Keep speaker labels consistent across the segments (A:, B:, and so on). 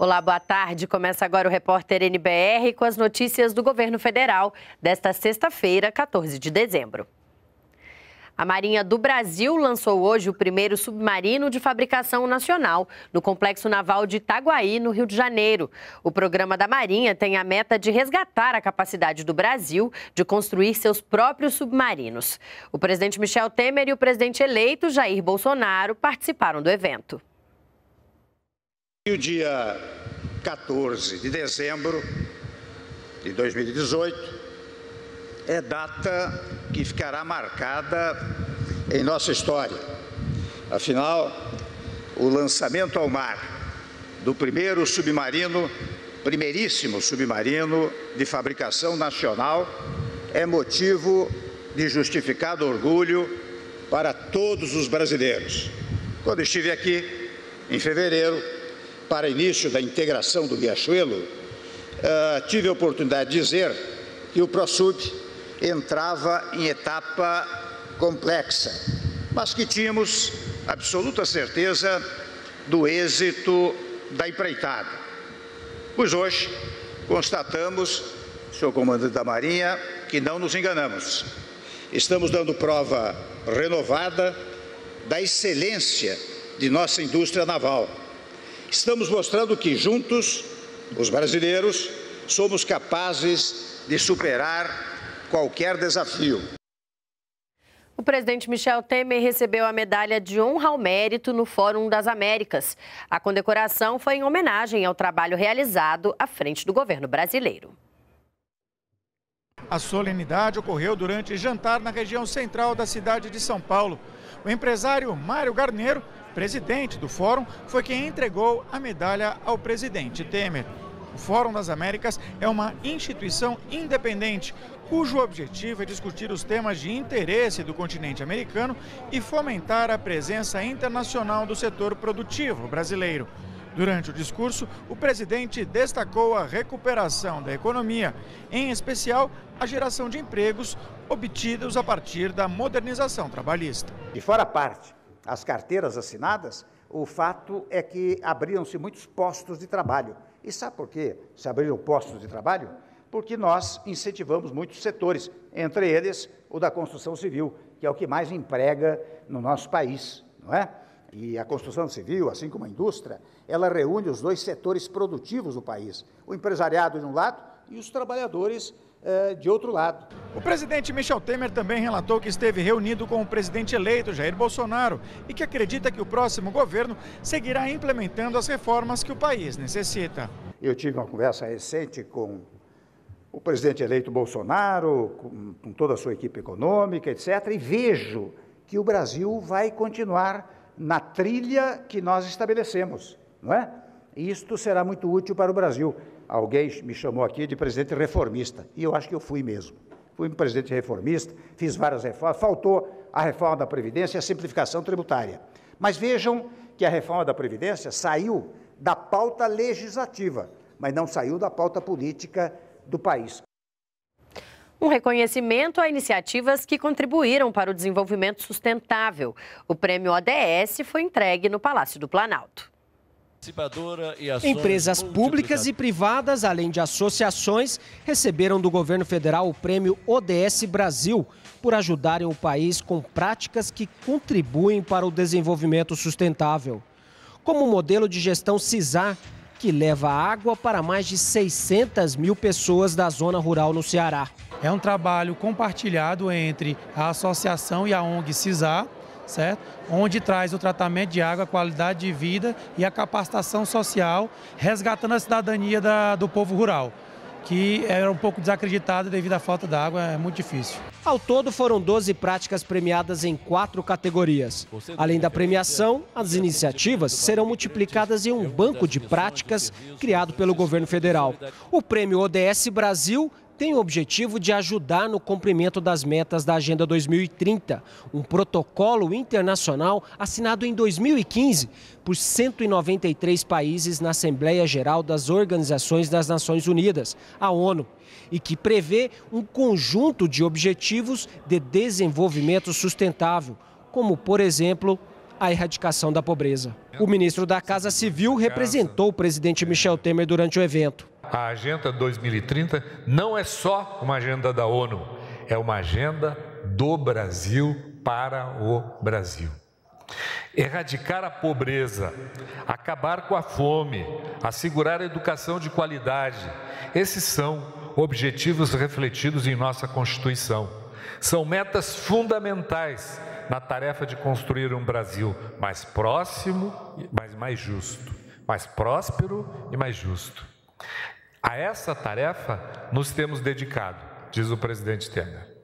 A: Olá, boa tarde. Começa agora o repórter NBR com as notícias do governo federal desta sexta-feira, 14 de dezembro. A Marinha do Brasil lançou hoje o primeiro submarino de fabricação nacional no Complexo Naval de Itaguaí, no Rio de Janeiro. O programa da Marinha tem a meta de resgatar a capacidade do Brasil de construir seus próprios submarinos. O presidente Michel Temer e o presidente eleito Jair Bolsonaro participaram do evento.
B: E o dia 14 de dezembro de 2018 é data que ficará marcada em nossa história. Afinal, o lançamento ao mar do primeiro submarino, primeiríssimo submarino de fabricação nacional, é motivo de justificado orgulho para todos os brasileiros. Quando estive aqui, em fevereiro, para início da integração do Riachuelo, ah, tive a oportunidade de dizer que o PROSUB entrava em etapa complexa, mas que tínhamos absoluta certeza do êxito da empreitada. Pois hoje constatamos, senhor comandante da Marinha, que não nos enganamos. Estamos dando prova renovada da excelência de nossa indústria naval Estamos mostrando que juntos, os brasileiros, somos capazes de superar qualquer desafio.
A: O presidente Michel Temer recebeu a medalha de honra ao mérito no Fórum das Américas. A condecoração foi em homenagem ao trabalho realizado à frente do governo brasileiro.
B: A solenidade ocorreu durante jantar na região central da cidade de São Paulo. O empresário Mário Garneiro, presidente do fórum, foi quem entregou a medalha ao presidente Temer. O Fórum das Américas é uma instituição independente cujo objetivo é discutir os temas de interesse do continente americano e fomentar a presença internacional do setor produtivo brasileiro. Durante o discurso, o presidente destacou a recuperação da economia, em especial a geração de empregos obtidos a partir da modernização trabalhista. E fora parte, as carteiras assinadas, o fato é que abriram-se muitos postos de trabalho. E sabe por que se abriram postos de trabalho? Porque nós incentivamos muitos setores, entre eles o da construção civil, que é o que mais emprega no nosso país, não é? e a construção civil, assim como a indústria, ela reúne os dois setores produtivos do país, o empresariado de um lado e os trabalhadores eh, de outro lado. O presidente Michel Temer também relatou que esteve reunido com o presidente eleito Jair Bolsonaro e que acredita que o próximo governo seguirá implementando as reformas que o país necessita. Eu tive uma conversa recente com o presidente eleito Bolsonaro, com toda a sua equipe econômica, etc., e vejo que o Brasil vai continuar na trilha que nós estabelecemos, não é? Isto será muito útil para o Brasil. Alguém me chamou aqui de presidente reformista, e eu acho que eu fui mesmo. Fui um presidente reformista, fiz várias reformas, faltou a reforma da Previdência e a simplificação tributária. Mas vejam que a reforma da Previdência saiu da pauta legislativa, mas não saiu da pauta política do país
A: um reconhecimento a iniciativas que contribuíram para o desenvolvimento sustentável. O prêmio ODS foi entregue no Palácio do Planalto.
C: Empresas públicas e privadas, além de associações, receberam do governo federal o prêmio ODS Brasil por ajudarem o país com práticas que contribuem para o desenvolvimento sustentável. Como o modelo de gestão CISAR, que leva água para mais de 600 mil pessoas da zona rural no Ceará. É um trabalho compartilhado entre a associação e a ONG CISAR, certo? Onde traz o tratamento de água, a qualidade de vida e a capacitação social, resgatando a cidadania da, do povo rural que era um pouco desacreditada devido à falta d'água, é muito difícil. Ao todo, foram 12 práticas premiadas em quatro categorias. Além da premiação, as iniciativas serão multiplicadas em um banco de práticas criado pelo governo federal. O prêmio ODS Brasil tem o objetivo de ajudar no cumprimento das metas da Agenda 2030, um protocolo internacional assinado em 2015 por 193 países na Assembleia Geral das Organizações das Nações Unidas, a ONU, e que prevê um conjunto de objetivos de desenvolvimento sustentável, como, por exemplo, a erradicação da pobreza. O ministro da Casa Civil representou o presidente Michel Temer durante o evento
A: a Agenda 2030 não é só uma agenda da ONU, é uma agenda do Brasil para o Brasil. Erradicar a pobreza, acabar com a fome, assegurar a educação de qualidade, esses são objetivos refletidos em nossa Constituição. São metas fundamentais na tarefa de construir um Brasil mais próximo, mas mais justo, mais próspero e mais justo. A essa tarefa nos temos dedicado, diz o presidente Temer.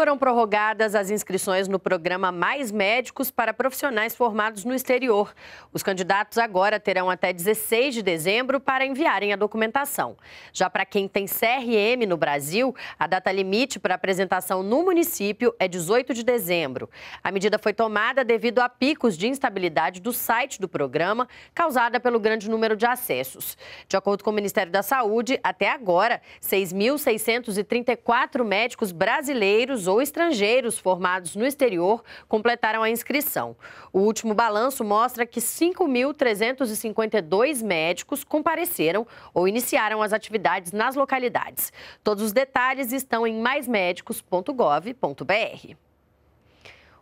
A: Foram prorrogadas as inscrições no programa Mais Médicos para profissionais formados no exterior. Os candidatos agora terão até 16 de dezembro para enviarem a documentação. Já para quem tem CRM no Brasil, a data limite para apresentação no município é 18 de dezembro. A medida foi tomada devido a picos de instabilidade do site do programa, causada pelo grande número de acessos. De acordo com o Ministério da Saúde, até agora, 6.634 médicos brasileiros ou estrangeiros formados no exterior completaram a inscrição. O último balanço mostra que 5.352 médicos compareceram ou iniciaram as atividades nas localidades. Todos os detalhes estão em maismédicos.gov.br.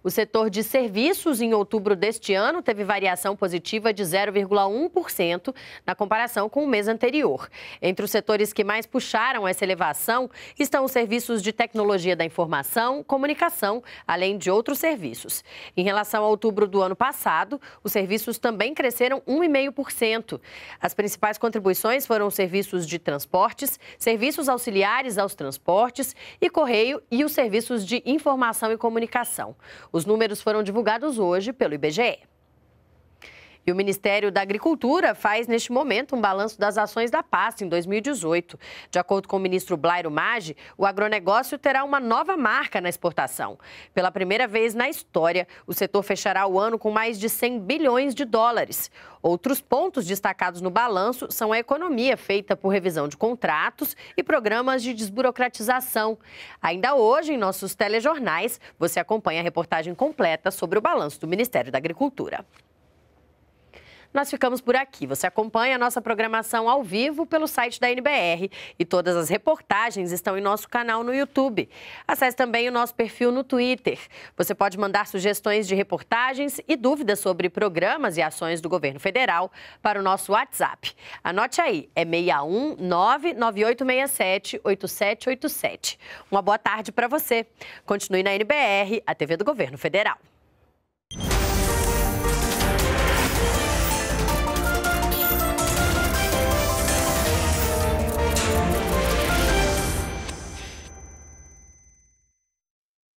A: O setor de serviços, em outubro deste ano, teve variação positiva de 0,1% na comparação com o mês anterior. Entre os setores que mais puxaram essa elevação estão os serviços de tecnologia da informação, comunicação, além de outros serviços. Em relação a outubro do ano passado, os serviços também cresceram 1,5%. As principais contribuições foram os serviços de transportes, serviços auxiliares aos transportes e correio e os serviços de informação e comunicação. Os números foram divulgados hoje pelo IBGE. E o Ministério da Agricultura faz, neste momento, um balanço das ações da pasta em 2018. De acordo com o ministro Blairo Maggi, o agronegócio terá uma nova marca na exportação. Pela primeira vez na história, o setor fechará o ano com mais de 100 bilhões de dólares. Outros pontos destacados no balanço são a economia feita por revisão de contratos e programas de desburocratização. Ainda hoje, em nossos telejornais, você acompanha a reportagem completa sobre o balanço do Ministério da Agricultura. Nós ficamos por aqui. Você acompanha a nossa programação ao vivo pelo site da NBR e todas as reportagens estão em nosso canal no YouTube. Acesse também o nosso perfil no Twitter. Você pode mandar sugestões de reportagens e dúvidas sobre programas e ações do governo federal para o nosso WhatsApp. Anote aí, é 61 8787. Uma boa tarde para você. Continue na NBR, a TV do Governo Federal.